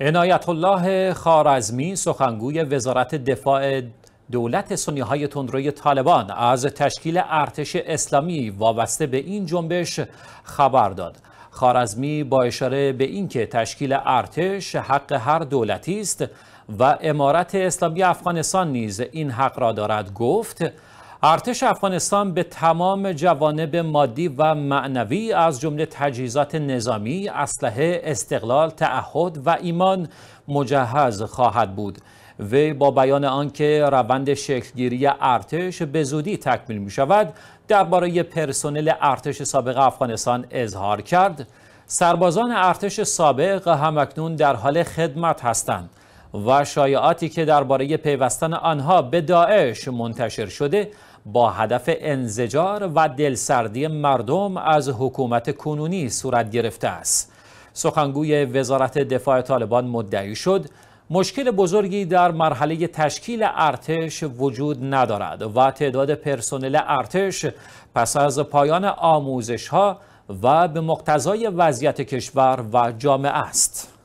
عنایت الله خارزمی سخنگوی وزارت دفاع دولت سنی های تندروی طالبان از تشکیل ارتش اسلامی وابسته به این جنبش خبر داد خارزمی با اشاره به اینکه تشکیل ارتش حق هر دولتی است و امارت اسلامی افغانستان نیز این حق را دارد گفت ارتش افغانستان به تمام جوانب مادی و معنوی از جمله تجهیزات نظامی، اسلحه، استقلال، تعهد و ایمان مجهز خواهد بود. وی با بیان آنکه روند شکلگیری ارتش به زودی تکمیل می شود درباره پرسنل ارتش سابق افغانستان اظهار کرد سربازان ارتش سابق همکنون در حال خدمت هستند و شایعاتی که درباره پیوستن آنها به داعش منتشر شده با هدف انزجار و دلسردی مردم از حکومت کنونی صورت گرفته است سخنگوی وزارت دفاع طالبان مدعی شد مشکل بزرگی در مرحله تشکیل ارتش وجود ندارد و تعداد پرسنل ارتش پس از پایان آموزش ها و به مقتضای وضعیت کشور و جامعه است.